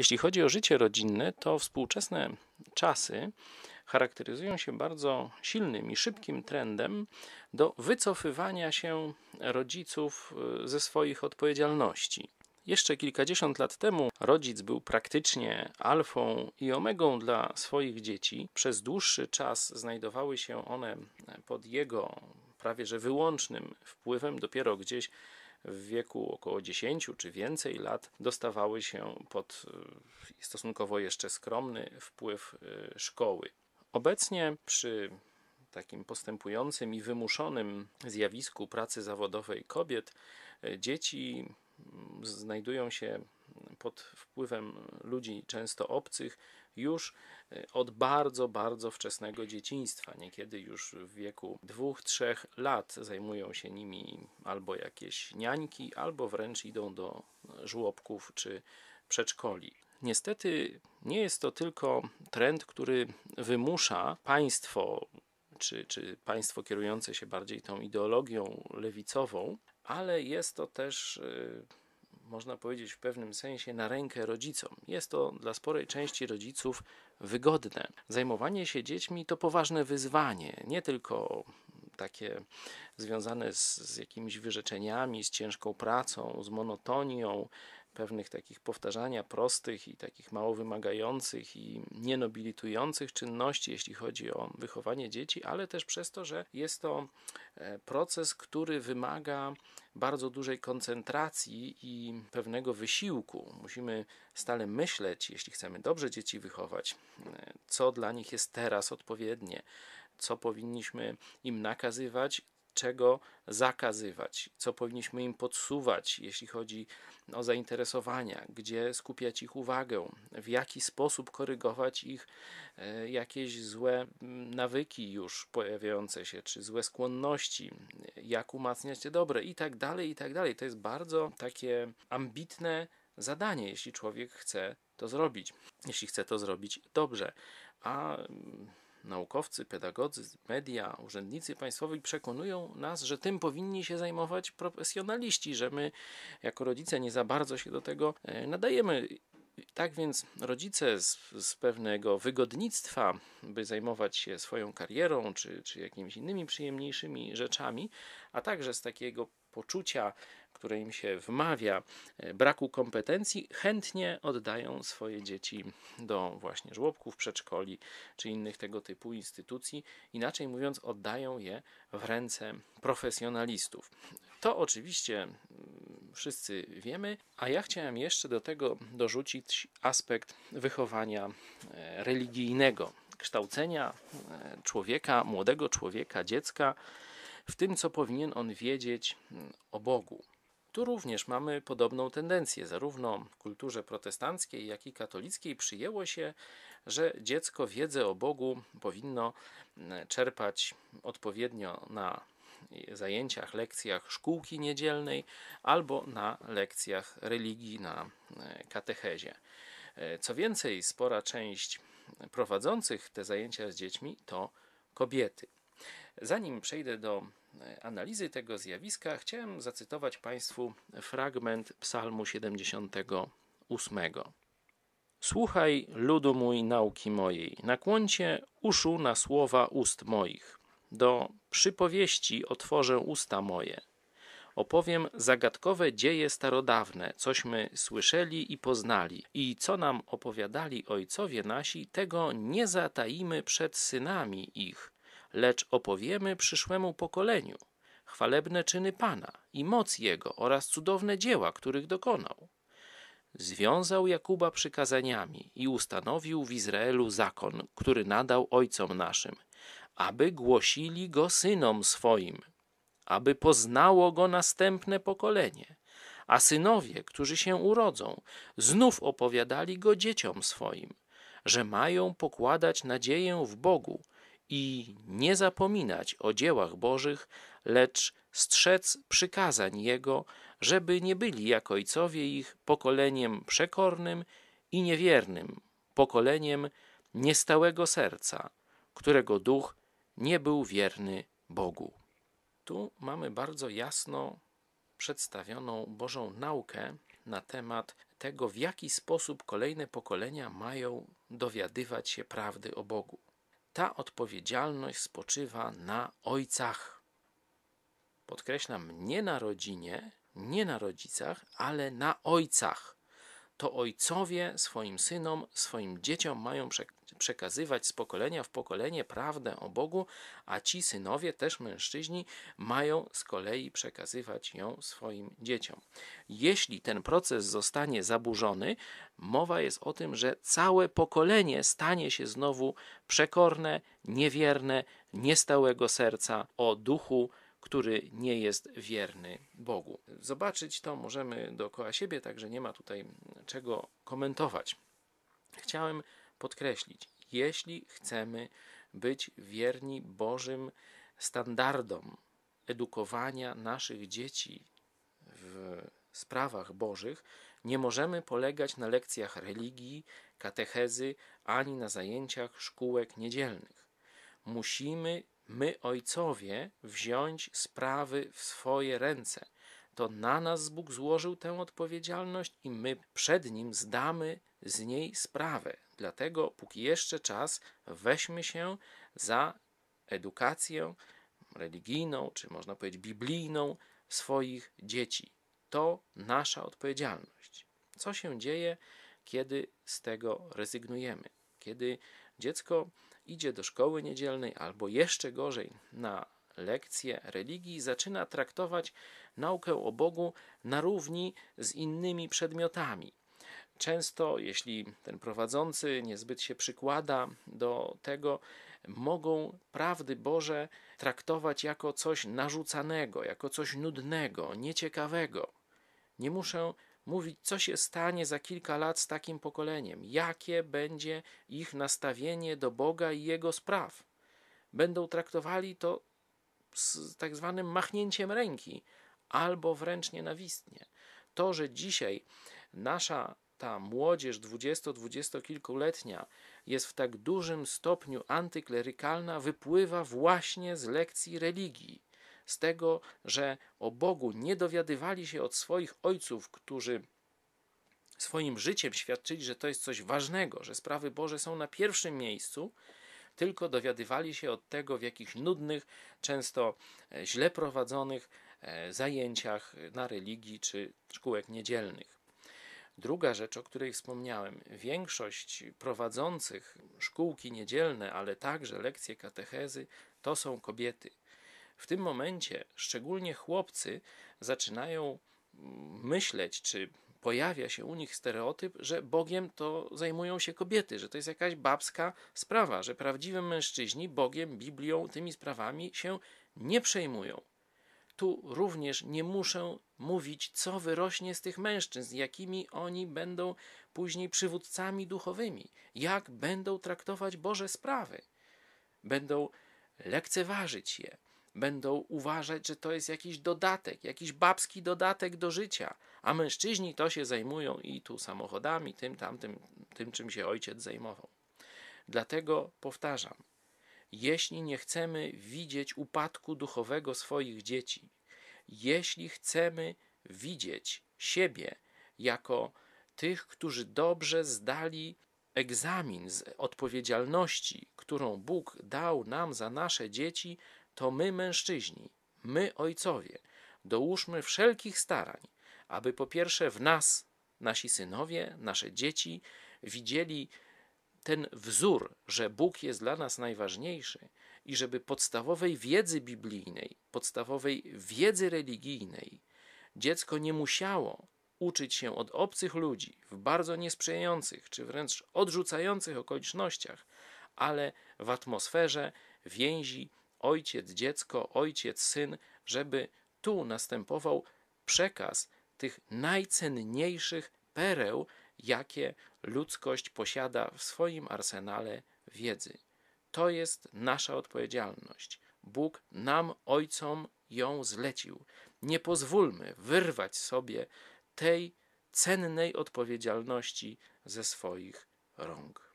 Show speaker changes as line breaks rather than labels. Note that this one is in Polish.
Jeśli chodzi o życie rodzinne, to współczesne czasy charakteryzują się bardzo silnym i szybkim trendem do wycofywania się rodziców y, ze swoich odpowiedzialności. Jeszcze kilkadziesiąt lat temu rodzic był praktycznie alfą i omegą dla swoich dzieci. Przez dłuższy czas znajdowały się one pod jego prawie że wyłącznym wpływem. Dopiero gdzieś w wieku około 10 czy więcej lat dostawały się pod e, stosunkowo jeszcze skromny wpływ e, szkoły. Obecnie przy takim postępującym i wymuszonym zjawisku pracy zawodowej kobiet e, dzieci znajdują się pod wpływem ludzi często obcych już e, od bardzo, bardzo wczesnego dzieciństwa. Niekiedy już w wieku dwóch, trzech lat zajmują się nimi albo jakieś niańki, albo wręcz idą do e, żłobków czy przedszkoli. Niestety nie jest to tylko trend, który wymusza państwo, czy, czy państwo kierujące się bardziej tą ideologią lewicową, ale jest to też e, można powiedzieć w pewnym sensie, na rękę rodzicom. Jest to dla sporej części rodziców wygodne. Zajmowanie się dziećmi to poważne wyzwanie, nie tylko takie związane z, z jakimiś wyrzeczeniami, z ciężką pracą, z monotonią, pewnych takich powtarzania prostych i takich mało wymagających i nienobilitujących czynności, jeśli chodzi o wychowanie dzieci, ale też przez to, że jest to e, proces, który wymaga bardzo dużej koncentracji i pewnego wysiłku. Musimy stale myśleć, jeśli chcemy dobrze dzieci wychować, e, co dla nich jest teraz odpowiednie, co powinniśmy im nakazywać, czego zakazywać, co powinniśmy im podsuwać, jeśli chodzi o zainteresowania, gdzie skupiać ich uwagę, w jaki sposób korygować ich e, jakieś złe mm, nawyki już pojawiające się, czy złe skłonności, jak umacniać te dobre i tak dalej, i tak dalej. To jest bardzo takie ambitne zadanie, jeśli człowiek chce to zrobić, jeśli chce to zrobić dobrze. A mm, naukowcy, pedagodzy, media, urzędnicy państwowi przekonują nas, że tym powinni się zajmować profesjonaliści, że my jako rodzice nie za bardzo się do tego e, nadajemy. Tak więc rodzice z, z, pewnego wygodnictwa, by zajmować się swoją karierą czy, czy jakimiś innymi przyjemniejszymi rzeczami, a także z takiego poczucia, które im się wmawia, e, braku kompetencji, chętnie oddają swoje dzieci do właśnie żłobków, przedszkoli czy innych tego typu instytucji. Inaczej mówiąc, oddają je w ręce profesjonalistów. To oczywiście mm, wszyscy wiemy, a ja chciałem jeszcze do tego dorzucić aspekt wychowania e, religijnego, kształcenia e, człowieka, młodego człowieka, dziecka w tym, co powinien on wiedzieć mm, o Bogu. Tu również mamy podobną tendencję. Zarówno w kulturze protestanckiej, jak i katolickiej przyjęło się, że dziecko wiedzę o Bogu powinno mm, czerpać odpowiednio na zajęciach, lekcjach szkółki niedzielnej albo na lekcjach religii, na e, katechezie. E, co więcej, spora część prowadzących te zajęcia z dziećmi to kobiety. Zanim przejdę do analizy tego zjawiska chciałem zacytować Państwu fragment Psalmu 78. Słuchaj, ludu mój, nauki mojej, nakłoncie uszu na słowa ust moich. Do przypowieści otworzę usta moje. Opowiem zagadkowe dzieje starodawne, cośmy słyszeli i poznali, i co nam opowiadali ojcowie nasi, tego nie zataimy przed synami ich lecz opowiemy przyszłemu pokoleniu chwalebne czyny Pana i moc Jego oraz cudowne dzieła, których dokonał. Związał Jakuba przykazaniami i ustanowił w Izraelu zakon, który nadał ojcom naszym, aby głosili go synom swoim, aby poznało go następne pokolenie, a synowie, którzy się urodzą, znów opowiadali go dzieciom swoim, że mają pokładać nadzieję w Bogu, i nie zapominać o dziełach Bożych, lecz strzec przykazań Jego, żeby nie byli jak ojcowie ich pokoleniem przekornym i niewiernym, pokoleniem niestałego serca, którego duch nie był wierny Bogu. Tu mamy bardzo jasno przedstawioną Bożą naukę na temat tego, w jaki sposób kolejne pokolenia mają dowiadywać się prawdy o Bogu. Ta odpowiedzialność spoczywa na ojcach. Podkreślam, nie na rodzinie, nie na rodzicach, ale na ojcach to ojcowie swoim synom, swoim dzieciom mają przekazywać z pokolenia w pokolenie prawdę o Bogu, a ci synowie, też mężczyźni, mają z kolei przekazywać ją swoim dzieciom. Jeśli ten proces zostanie zaburzony, mowa jest o tym, że całe pokolenie stanie się znowu przekorne, niewierne, niestałego serca, o duchu który nie jest wierny Bogu. Zobaczyć to możemy dookoła siebie, także nie ma tutaj czego komentować. Chciałem podkreślić, jeśli chcemy być wierni Bożym standardom edukowania naszych dzieci w sprawach Bożych, nie możemy polegać na lekcjach religii, katechezy ani na zajęciach szkółek niedzielnych. Musimy my ojcowie wziąć sprawy w swoje ręce. To na nas Bóg złożył tę odpowiedzialność i my przed Nim zdamy z niej sprawę. Dlatego, póki jeszcze czas, weźmy się za edukację religijną, czy można powiedzieć biblijną swoich dzieci. To nasza odpowiedzialność. Co się dzieje, kiedy z tego rezygnujemy? Kiedy dziecko idzie do szkoły niedzielnej albo jeszcze gorzej na lekcje religii, zaczyna traktować naukę o Bogu na równi z innymi przedmiotami. Często, jeśli ten prowadzący niezbyt się przykłada do tego, mogą prawdy Boże traktować jako coś narzucanego, jako coś nudnego, nieciekawego. Nie muszę mówić, co się stanie za kilka lat z takim pokoleniem, jakie będzie ich nastawienie do Boga i Jego spraw. Będą traktowali to z tak zwanym machnięciem ręki albo wręcz nienawistnie. To, że dzisiaj nasza ta młodzież 20 dwudziestokilkuletnia jest w tak dużym stopniu antyklerykalna, wypływa właśnie z lekcji religii z tego, że o Bogu nie dowiadywali się od swoich ojców, którzy swoim życiem świadczyli, że to jest coś ważnego, że sprawy Boże są na pierwszym miejscu, tylko dowiadywali się od tego, w jakich nudnych, często e, źle prowadzonych e, zajęciach na religii czy szkółek niedzielnych. Druga rzecz, o której wspomniałem, większość prowadzących szkółki niedzielne, ale także lekcje katechezy, to są kobiety w tym momencie szczególnie chłopcy zaczynają mm, myśleć, czy pojawia się u nich stereotyp, że Bogiem to zajmują się kobiety, że to jest jakaś babska sprawa, że prawdziwym mężczyźni Bogiem, Biblią, tymi sprawami się nie przejmują. Tu również nie muszę mówić, co wyrośnie z tych mężczyzn, jakimi oni będą później przywódcami duchowymi, jak będą traktować Boże sprawy. Będą lekceważyć je, będą uważać, że to jest jakiś dodatek, jakiś babski dodatek do życia, a mężczyźni to się zajmują i tu samochodami, tym, tamtym, tym, czym się ojciec zajmował. Dlatego powtarzam, jeśli nie chcemy widzieć upadku duchowego swoich dzieci, jeśli chcemy widzieć siebie jako tych, którzy dobrze zdali egzamin z odpowiedzialności, którą Bóg dał nam za nasze dzieci, to my, mężczyźni, my, ojcowie, dołóżmy wszelkich starań, aby po pierwsze w nas nasi synowie, nasze dzieci widzieli ten wzór, że Bóg jest dla nas najważniejszy i żeby podstawowej wiedzy biblijnej, podstawowej wiedzy religijnej dziecko nie musiało uczyć się od obcych ludzi w bardzo niesprzyjających czy wręcz odrzucających okolicznościach, ale w atmosferze więzi ojciec dziecko, ojciec syn, żeby tu następował przekaz tych najcenniejszych pereł, jakie ludzkość posiada w swoim arsenale wiedzy. To jest nasza odpowiedzialność. Bóg nam, ojcom, ją zlecił. Nie pozwólmy wyrwać sobie tej cennej odpowiedzialności ze swoich rąk.